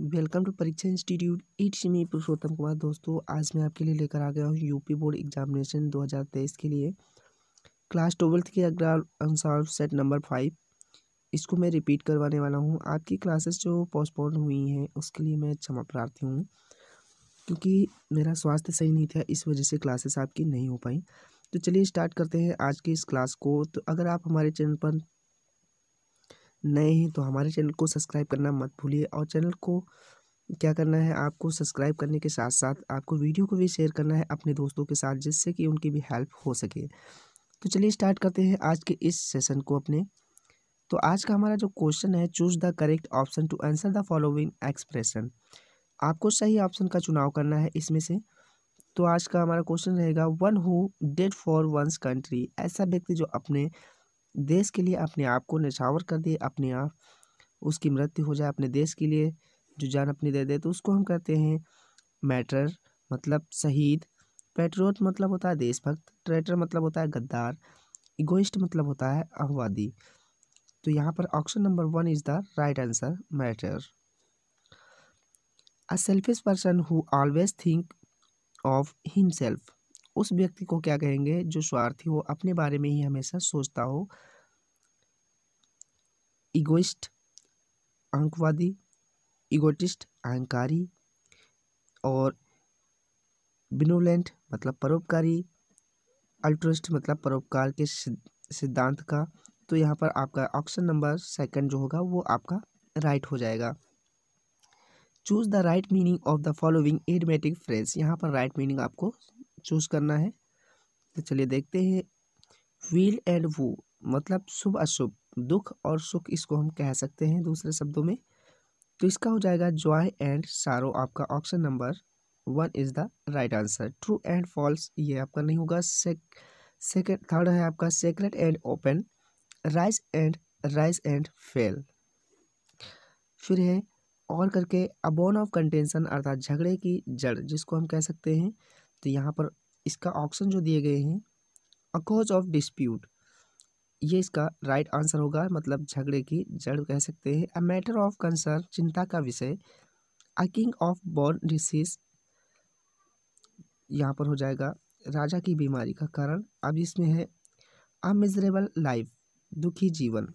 Welcome to Pariksha institute सी मी पुरुषोत्तम कुमार दोस्तों आज मैं आपके लिए लेकर आ गया हूँ यूपी बोर्ड एग्जामिनेशन 2023 के लिए क्लास ट्वेल्थ के अग्रा अनुसार सेट नंबर फाइव इसको मैं रिपीट करवाने वाला हूँ आपकी क्लासेस जो पोस्टपोन हुई हैं उसके लिए मैं क्षमा प्रार्थी हूँ क्योंकि मेरा स्वास्थ्य सही नहीं था इस वजह से क्लासेस आपकी नहीं हो पाई तो चलिए स्टार्ट करते हैं आज के इस क्लास को तो अगर आप हमारे चैनल पर नए हैं तो हमारे चैनल को सब्सक्राइब करना मत भूलिए और चैनल को क्या करना है आपको सब्सक्राइब करने के साथ साथ आपको वीडियो को भी शेयर करना है अपने दोस्तों के साथ जिससे कि उनकी भी हेल्प हो सके तो चलिए स्टार्ट करते हैं आज के इस सेशन को अपने तो आज का हमारा जो क्वेश्चन है choose the correct option to answer the following expression आपको सही ऑप्शन का चुनाव करना है इसमें से तो आज का हमारा क्वेश्चन रहेगा one who dead for one's country ऐसा व्यक्ति जो अपने देश के लिए अपने आप को निछावर कर दे अपने आप उसकी मृत्यु हो जाए अपने देश के लिए जो जान अपनी दे दे तो उसको हम कहते हैं मैटर मतलब शहीद पेट्रोट मतलब होता है देशभक्त ट्रेटर मतलब होता है गद्दार इगोइस्ट मतलब होता है अहवादी तो यहाँ पर option number one is the right answer matter a selfish person who always think of himself उस व्यक्ति को क्या कहेंगे जो स्वार्थी हो अपने बारे में ही हमेशा सोचता हो इगोइस्ट आंकवादी इगोटिस्ट अहंकारी और बिनोलेंट मतलब परोपकारी अल्ट्रोस्ट मतलब परोपकार के सिद्धांत का तो यहाँ पर आपका ऑप्शन नंबर सेकंड जो होगा वो आपका राइट हो जाएगा choose the right meaning of the following idiomatic phrase यहाँ पर राइट मीनिंग आपको चूज़ करना है तो चलिए देखते हैं व्हील एंड वो मतलब शुभ अशुभ दुख और सुख इसको हम कह सकते हैं दूसरे शब्दों में तो इसका हो जाएगा जॉय एंड सारो आपका option number one is the right answer true and false ये आपका नहीं होगा सेकेंड थर्ड है आपका secret and open rise and rise and fall फिर है और करके अबोन ऑफ कंटेंशन अर्थात झगड़े की जड़ जिसको हम कह सकते हैं तो यहाँ पर इसका ऑप्शन जो दिए गए हैं अकोज ऑफ डिस्प्यूट ये इसका राइट आंसर होगा मतलब झगड़े की जड़ कह सकते हैं अ मैटर ऑफ कंसर्न चिंता का विषय a king of born disease यहाँ पर हो जाएगा राजा की बीमारी का कारण अब इसमें है अ मिजरेबल लाइफ दुखी जीवन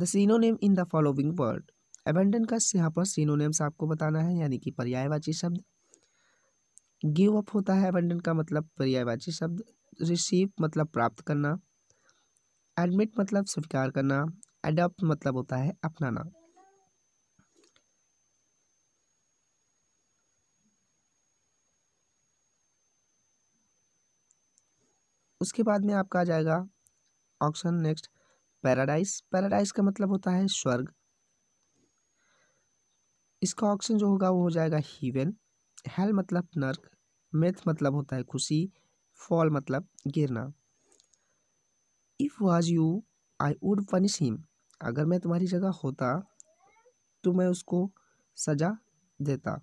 the synonym in the following word abandon का यहाँ पर सीनो नेम्स आपको बताना है यानी कि पर्यायवाची शब्द गिव अप होता है एबेंडन का मतलब पर्यायवाची शब्द रिसीव मतलब प्राप्त करना एडमिट मतलब स्वीकार करना एडप्ट मतलब होता है अपनाना उसके बाद में आपका आ जाएगा ऑप्शन नेक्स्ट पैराडाइज पैराडाइज का मतलब होता है स्वर्ग इसका ऑप्शन जो होगा वो हो जाएगा हीवन हेल मतलब नर्क मेथ मतलब होता है खुशी फॉल मतलब गिरना if was you I would punish him अगर मैं तुम्हारी जगह होता तो मैं उसको सजा देता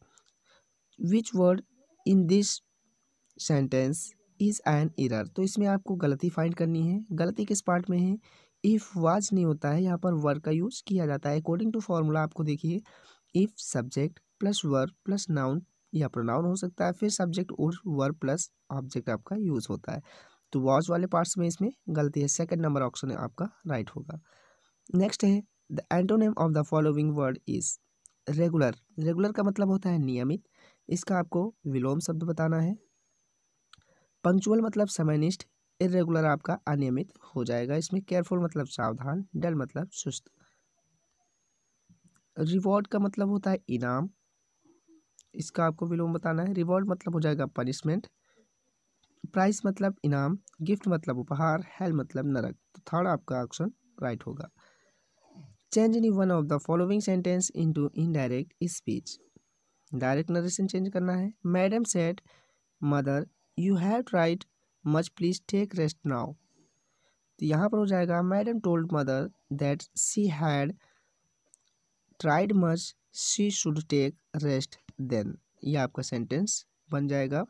which word in this sentence is an error तो इसमें आपको गलती फाइंड करनी है गलती किस पार्ट में है इफ़ वाज नहीं होता है यहाँ पर वर्ड का यूज़ किया जाता है अकॉर्डिंग टू फार्मूला आपको देखिए if subject plus word plus noun या प्रोनाउन हो सकता है फिर सब्जेक्ट और वर्ब प्लस ऑब्जेक्ट आपका यूज़ होता है तो वॉज वाले पार्ट्स में इसमें गलती है सेकंड नंबर ऑप्शन आपका राइट होगा नेक्स्ट है the antonym of the following word is regular regular का मतलब होता है नियमित इसका आपको विलोम शब्द बताना है पंक्चुअल मतलब समयनिष्ठ इरेगुलर आपका अनियमित हो जाएगा इसमें केयरफुल मतलब सावधान डल मतलब सुस्त रिवॉर्ड का मतलब होता है इनाम इसका आपको विलोम बताना है रिवॉर्ड मतलब हो जाएगा पनिशमेंट प्राइस मतलब इनाम गिफ्ट मतलब उपहार हेल मतलब नरक तो थर्ड आपका ऑप्शन राइट होगा change in one of the following sentence into indirect speech direct narration change करना है madam set mother you have tried much please take rest now तो यहाँ पर हो जाएगा madam told mother that she had tried much she should take rest then ये आपका sentence बन जाएगा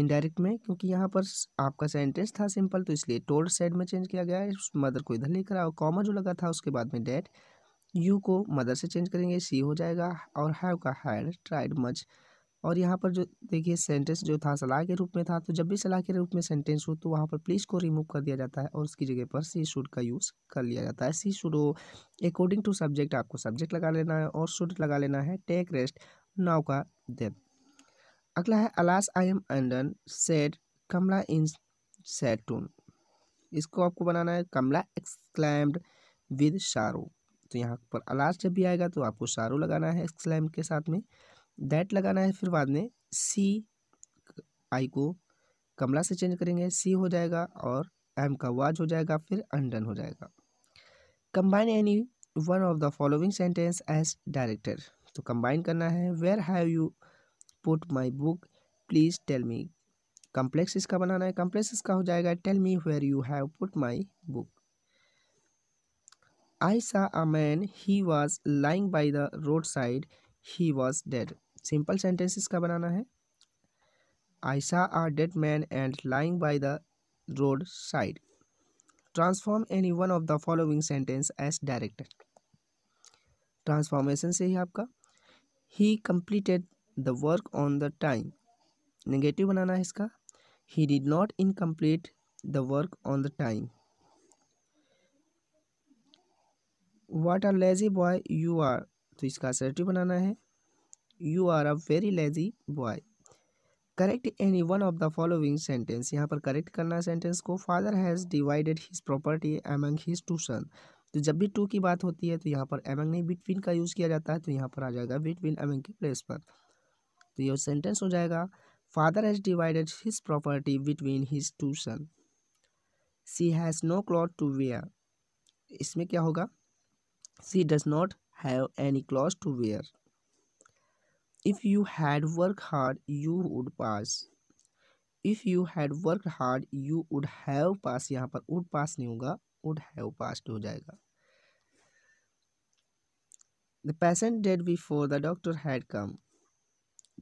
इनडायरेक्ट में क्योंकि यहाँ पर आपका सेंटेंस था सिंपल तो इसलिए टोल्ड सेड में चेंज किया गया है मदर को इधर लेकर आओ कॉमा जो लगा था उसके बाद में डैट यू को मदर से चेंज करेंगे सी हो जाएगा और हैव का हैड ट्राइड मच और यहाँ पर जो देखिए सेंटेंस जो था सलाह के रूप में था तो जब भी सलाह के रूप में सेंटेंस हो तो वहाँ पर प्लीज़ को रिमूव कर दिया जाता है और उसकी जगह पर सी शुड का यूज़ कर लिया जाता है सी शुड हो अकॉर्डिंग टू सब्जेक्ट आपको सब्जेक्ट लगा लेना है और शुड लगा लेना है टेक रेस्ट नाव का डेथ अगला है alas I am undone said Kamala in sad tone इसको आपको बनाना है कमला एक्सक्लाइम्ड विद शारो तो यहाँ पर अलास जब भी आएगा तो आपको शारो लगाना है एक्सक्लाइम के साथ में दैट लगाना है फिर बाद में सी आई को कमला से चेंज करेंगे सी हो जाएगा और एम का वाज हो जाएगा फिर अंडन हो जाएगा combine any one of the following sentence as director तो कंबाइन करना है where have you put my book please tell me complex इसका बनाना है कम्प्लेक्स इसका हो जाएगा tell me where you have put my book I saw a man he was lying by the road side he was dead simple sentence इसका बनाना है I saw a dead man and lying by the road side transform any one of the following sentence as direct transformation से ही आपका he completed the work on the time negative बनाना है इसका he did not incomplete the work on the time what are lazy boy you are तो इसका assertive बनाना है you are a very lazy boy correct any one of the following sentence यहाँ पर correct करना है सेंटेंस को father has divided his property among his two son तो जब भी टू की बात होती है तो यहाँ पर एमंग नहीं बिटवीन का यूज़ किया जाता है तो यहाँ पर आ जाएगा बिटवीन एमंग के प्लेस पर तो ये सेंटेंस हो जाएगा father has divided his property between his two son she has no cloth to wear इसमें क्या होगा she does not have any cloth to wear if you had work hard you would pass if you had work hard you would have pass यहाँ पर would पास नहीं होगा would have पास हो जाएगा The patient dead before the doctor had come.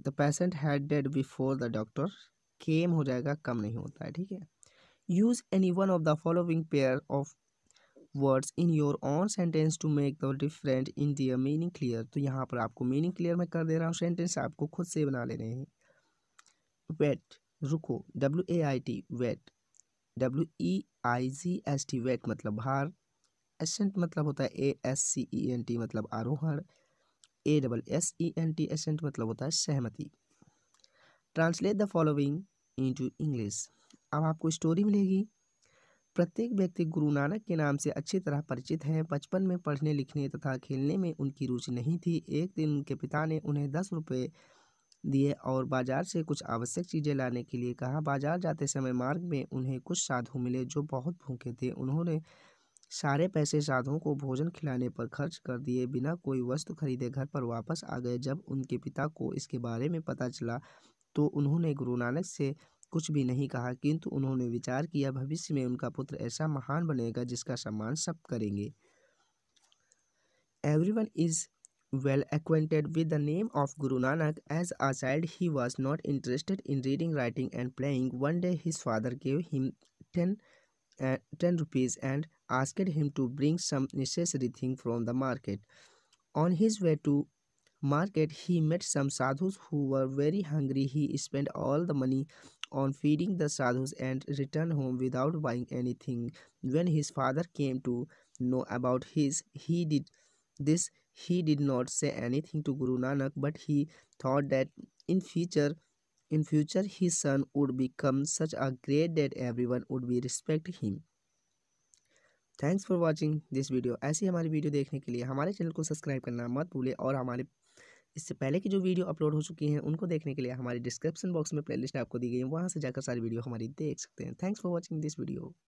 The patient had dead before the doctor came हो जाएगा come नहीं होता है ठीक है use any one of the following pair of words in your own sentence to make the different in their meaning clear तो यहाँ पर आपको मीनिंग क्लियर में कर दे रहा हूँ सेंटेंस आपको खुद से बना लेने हैं वेट रुको W A I T wait W E I G S T weight मतलब भार एसेंट मतलब होता है A S C E N T मतलब आरोहण A double S E N T assent मतलब होता है सहमति translate the following into English अब आपको स्टोरी मिलेगी प्रत्येक व्यक्ति गुरु नानक के नाम से अच्छी तरह परिचित हैं बचपन में पढ़ने लिखने तथा खेलने में उनकी रुचि नहीं थी एक दिन उनके पिता ने उन्हें दस रुपये दिए और बाजार से कुछ आवश्यक चीज़ें लाने के लिए कहा बाजार जाते समय मार्ग में उन्हें कुछ साधु मिले जो बहुत भूखे थे उन्होंने सारे पैसे साधुओं को भोजन खिलाने पर खर्च कर दिए बिना कोई वस्तु खरीदे घर पर वापस आ गए जब उनके पिता को इसके बारे में पता चला तो उन्होंने गुरु नानक से कुछ भी नहीं कहा किंतु उन्होंने विचार किया भविष्य में उनका पुत्र ऐसा महान बनेगा जिसका सम्मान सब करेंगे every one is well acquainted with the name of Guru Nanak as a child he was not interested in reading writing and playing one day his father gave him ten ten rupees and asked him to bring some necessary thing from the market. On his way to market, he met some sadhus who were very hungry. He spent all the money on feeding the sadhus and returned home without buying anything. When his father came to know about his, he did this. He did not say anything to Guru Nanak, but he thought that in future in future his son would become such a great that everyone would be respect him. Thanks for watching this video ऐसी हमारी video देखने के लिए हमारे channel को subscribe करना मत भूलें और हमारे इससे पहले की जो वीडियो अपलोड हो चुकी हैं उनको देखने के लिए हमारे डिस्क्रिप्शन बॉक्स में प्लेलिस्ट आपको दी गई है वहाँ से जाकर सारी वीडियो हमारी देख सकते हैं thanks for watching this video